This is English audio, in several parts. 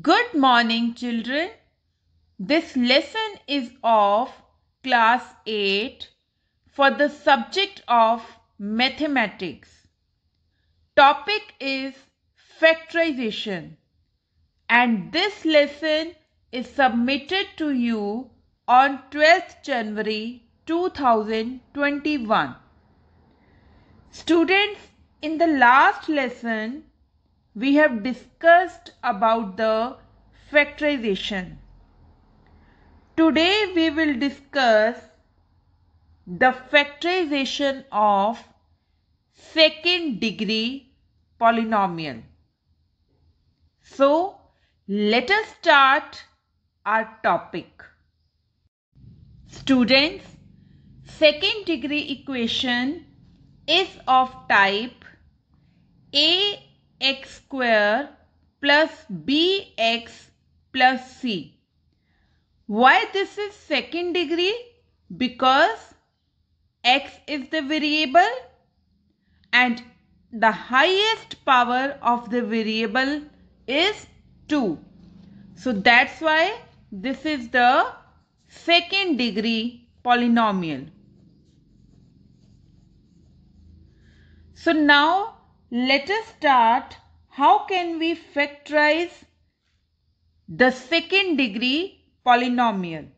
Good morning, children. This lesson is of class 8 for the subject of mathematics. Topic is factorization. And this lesson is submitted to you on 12th January 2021. Students, in the last lesson, we have discussed about the factorization. Today we will discuss the factorization of second degree polynomial. So let us start our topic. Students, second degree equation is of type a x square plus bx plus c. Why this is second degree? Because x is the variable and the highest power of the variable is 2. So that's why this is the second degree polynomial. So now let us start how can we factorize the second degree polynomial.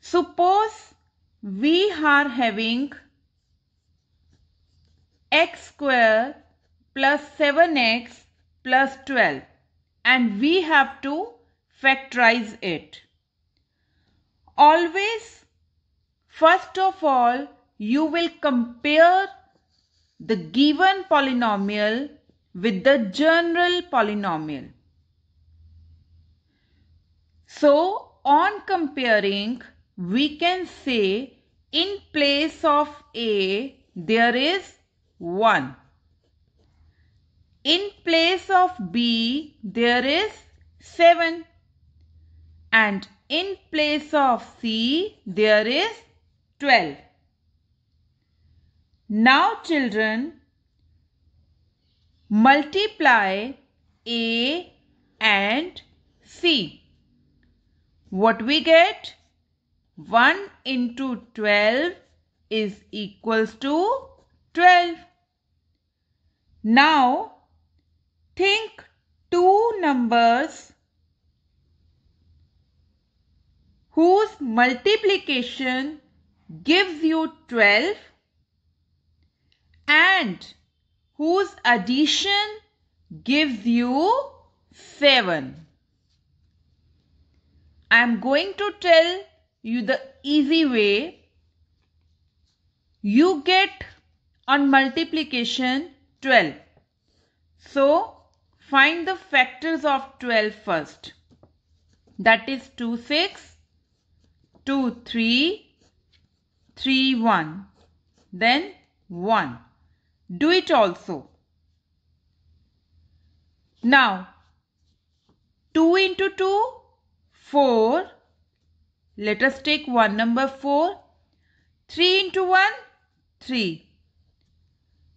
Suppose we are having x square plus 7x plus 12 and we have to factorize it. Always first of all you will compare the given polynomial with the general polynomial. So on comparing we can say in place of A there is 1. In place of B there is 7 and in place of C there is 12. Now, children, multiply A and C. What we get? 1 into 12 is equals to 12. Now, think two numbers whose multiplication gives you 12 and whose addition gives you 7. I am going to tell you the easy way. You get on multiplication 12. So, find the factors of 12 first. That is 2, 6, 2, 3, 3, 1. Then 1 do it also. Now, 2 into 2, 4. Let us take one number 4. 3 into 1, 3.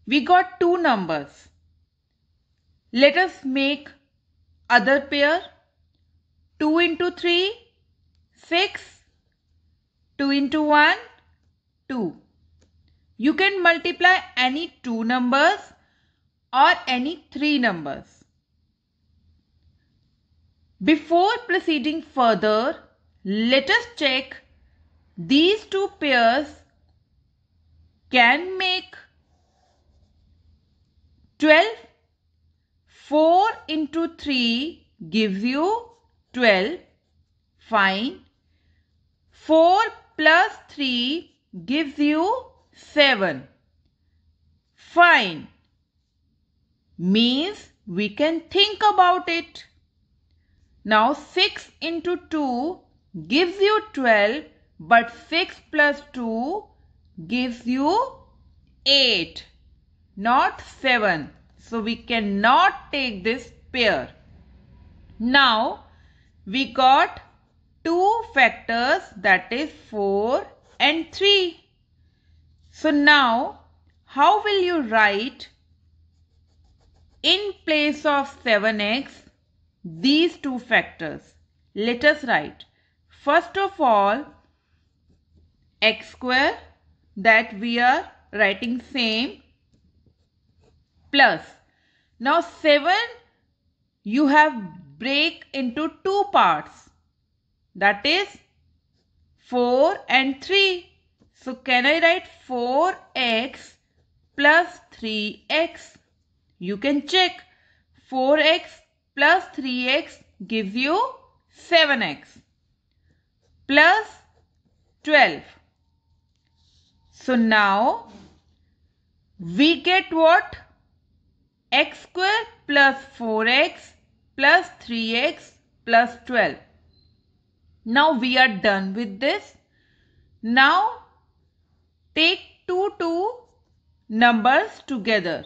We got two numbers. Let us make other pair. 2 into 3, 6. 2 into 1, 2. You can multiply any two numbers or any three numbers. Before proceeding further, let us check these two pairs can make 12. 4 into 3 gives you 12. Fine. 4 plus 3 gives you seven. Fine. Means we can think about it. Now 6 into 2 gives you 12 but 6 plus 2 gives you 8 not 7. So we cannot take this pair. Now we got two factors that is 4 and 3. So now, how will you write in place of 7x these two factors? Let us write. First of all, x square that we are writing same plus. Now 7 you have break into two parts that is 4 and 3 so can I write 4x plus 3x? You can check 4x plus 3x gives you 7x plus 12. So now we get what? x square plus 4x plus 3x plus 12. Now we are done with this. Now Take two two numbers together.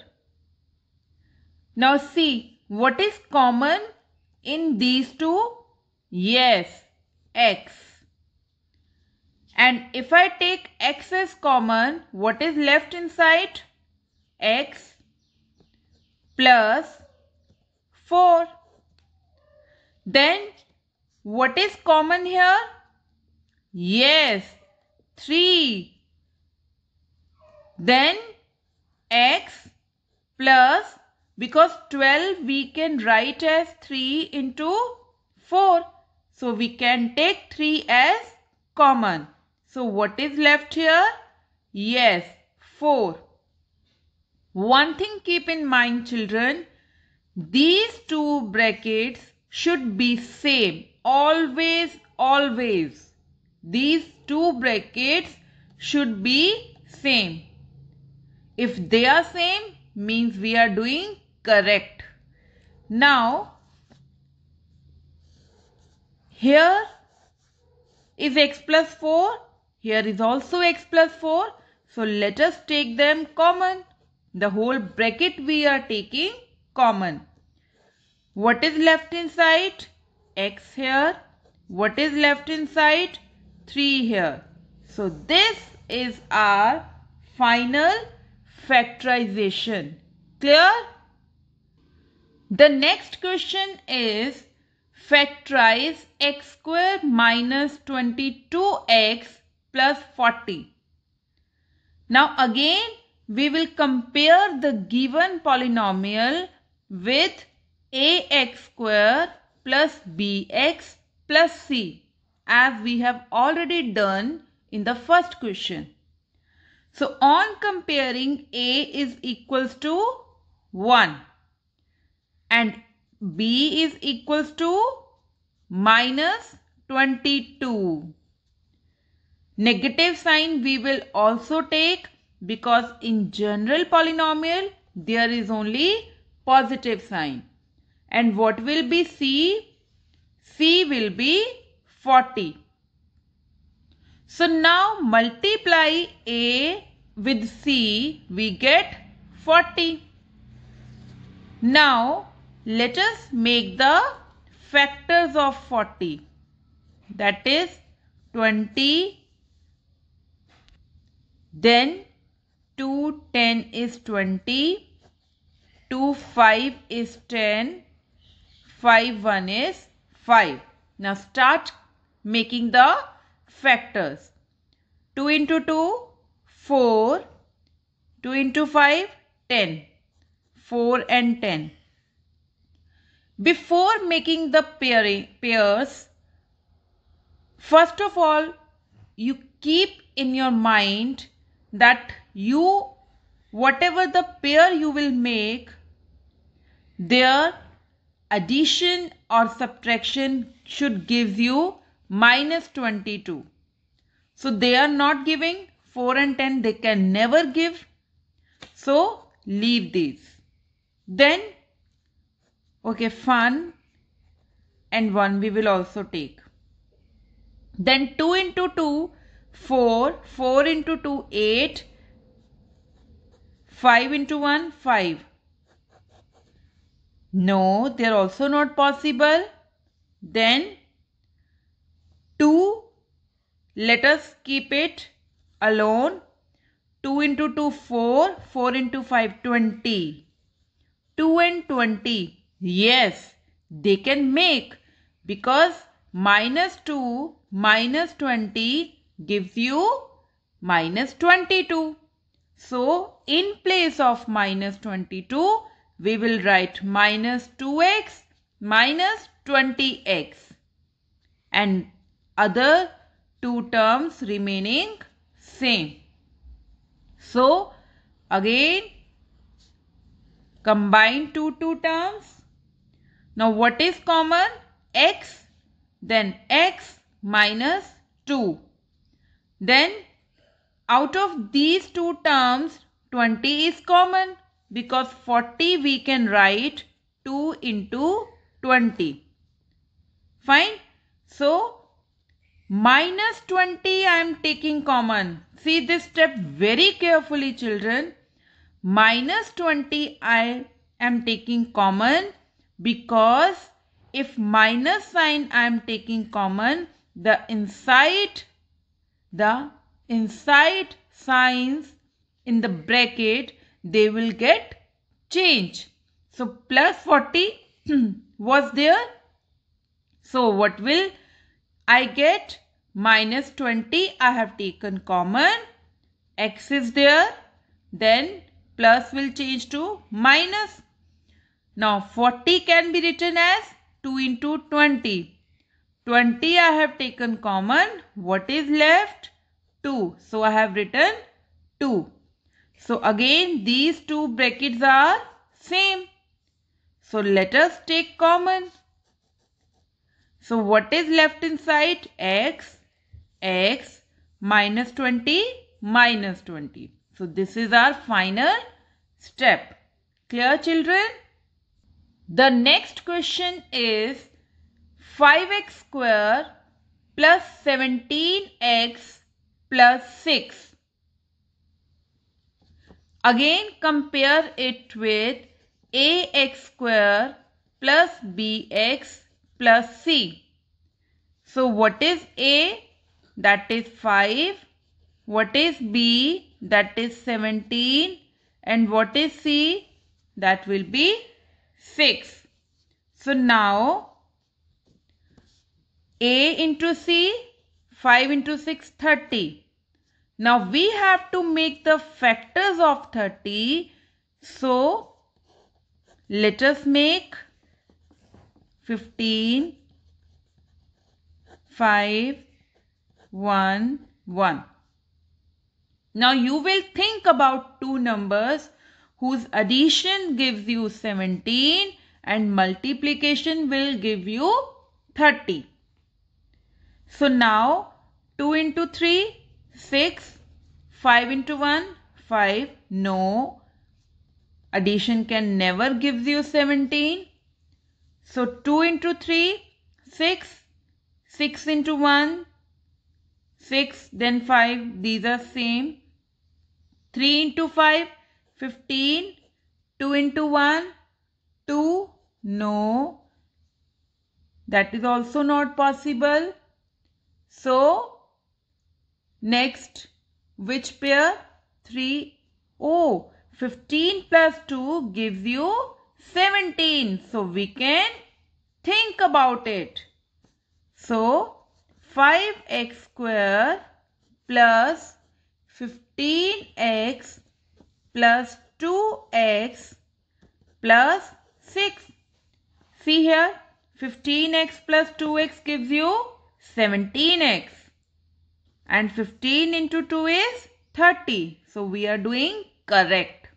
Now see what is common in these two? Yes, x. And if I take x as common, what is left inside? x plus 4. Then what is common here? Yes, 3 then x plus because 12 we can write as 3 into 4. So we can take 3 as common. So what is left here? Yes, 4. One thing keep in mind children, these two brackets should be same. Always, always. These two brackets should be same. If they are same means we are doing correct. Now here is x plus 4. Here is also x plus 4. So let us take them common. The whole bracket we are taking common. What is left inside? x here. What is left inside? 3 here. So this is our final factorization. Clear? The next question is factorize x square minus 22x plus 40. Now again we will compare the given polynomial with ax square plus bx plus c as we have already done in the first question. So on comparing A is equals to 1 and B is equals to minus 22. Negative sign we will also take because in general polynomial there is only positive sign. And what will be C? C will be 40. So now multiply A with C, we get 40. Now let us make the factors of 40. That is 20, then 2 10 is 20, 2 5 is 10, 5 1 is 5. Now start making the factors. 2 into 2, 4. 2 into 5, 10. 4 and 10. Before making the pairing, pairs, first of all, you keep in your mind that you, whatever the pair you will make, their addition or subtraction should give you minus 22. So they are not giving 4 and 10 they can never give. So leave these. Then okay fun and 1 we will also take. Then 2 into 2 4 4 into 2 8 5 into 1 5. No they are also not possible. Then 2 let us keep it alone 2 into 2 4 4 into 5 20 2 and 20 yes they can make because minus 2 minus 20 gives you minus 22. So, in place of minus 22, we will write minus 2x minus 20x. And other two terms remaining same. So again combine two two terms. Now what is common? x then x minus 2. Then out of these two terms 20 is common because 40 we can write 2 into 20. Fine. So Minus 20 I am taking common. See this step very carefully children. Minus 20 I am taking common because if minus sign I am taking common the inside the inside signs in the bracket they will get change. So plus 40 was there. So what will I get minus 20. I have taken common. X is there. Then plus will change to minus. Now 40 can be written as 2 into 20. 20 I have taken common. What is left? 2. So I have written 2. So again these two brackets are same. So let us take common. So what is left inside? x, x minus 20 minus 20. So this is our final step. Clear children? The next question is 5x square plus 17x plus 6. Again compare it with ax square plus bx plus C. So what is A? That is 5. What is B? That is 17. And what is C? That will be 6. So now A into C, 5 into 6, 30. Now we have to make the factors of 30. So let us make 15 5 1 1 now you will think about two numbers whose addition gives you 17 and multiplication will give you 30 so now 2 into 3 6 5 into 1 5 no addition can never gives you 17 so 2 into 3, 6. 6 into 1, 6. Then 5. These are same. 3 into 5, 15. 2 into 1, 2. No. That is also not possible. So, next, which pair? 3. Oh, 15 plus 2 gives you 17. So we can think about it. So 5x square plus 15x plus 2x plus 6. See here 15x plus 2x gives you 17x and 15 into 2 is 30. So we are doing correct.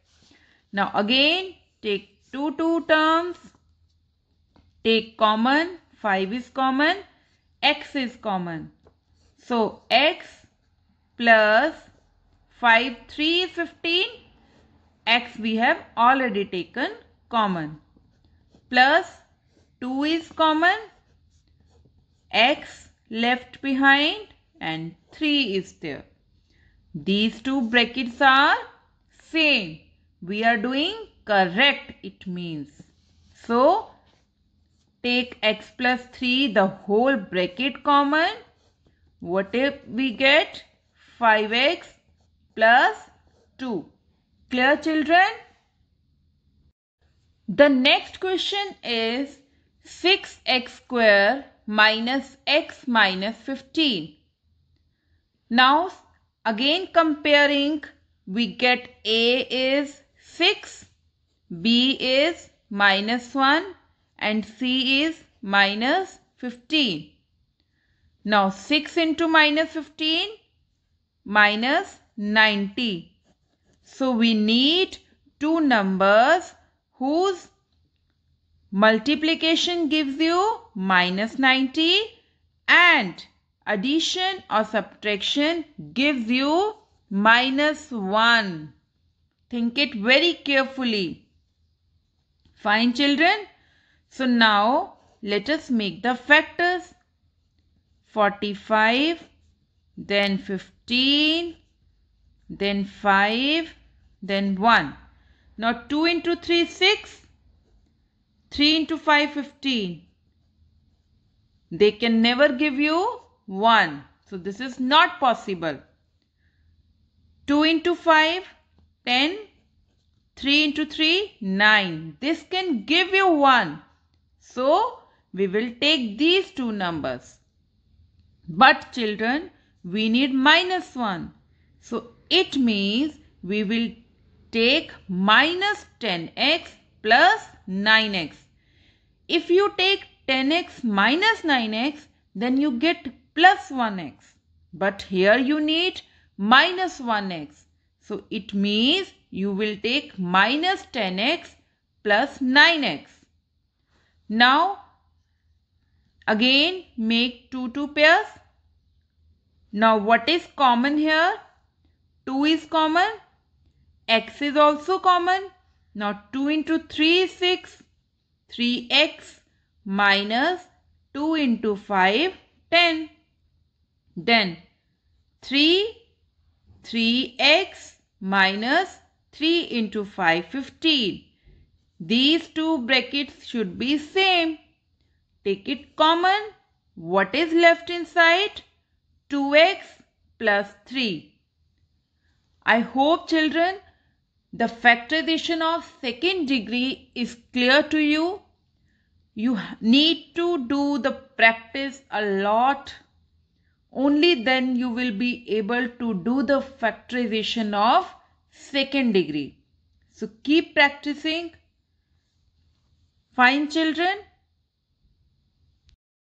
Now again take 2 2 terms take common 5 is common x is common so x plus 5 3 is 15 x we have already taken common plus 2 is common x left behind and 3 is there these two brackets are same we are doing correct it means. So take x plus 3 the whole bracket common. What if we get 5x plus 2. Clear children? The next question is 6x square minus x minus 15. Now again comparing we get a is 6 B is minus 1 and C is minus 15. Now 6 into minus 15 minus 90. So we need two numbers whose multiplication gives you minus 90 and addition or subtraction gives you minus 1. Think it very carefully. Fine children. So now let us make the factors. 45 then 15 then 5 then 1. Now 2 into 3 6 3 into 5 15. They can never give you 1. So this is not possible. 2 into 5 10 3 into 3, 9. This can give you 1. So, we will take these two numbers. But children, we need minus 1. So, it means we will take minus 10x plus 9x. If you take 10x minus 9x, then you get plus 1x. But here you need minus 1x. So, it means you will take minus 10x plus 9x. Now again make 2 2 pairs. Now what is common here? 2 is common. x is also common. Now 2 into 3 is 6. 3x minus 2 into 5 10. Then 3 3x minus 3 into 5, 15. These two brackets should be same. Take it common. What is left inside? 2x plus 3. I hope children the factorization of second degree is clear to you. You need to do the practice a lot. Only then you will be able to do the factorization of second degree. So keep practicing. Fine children,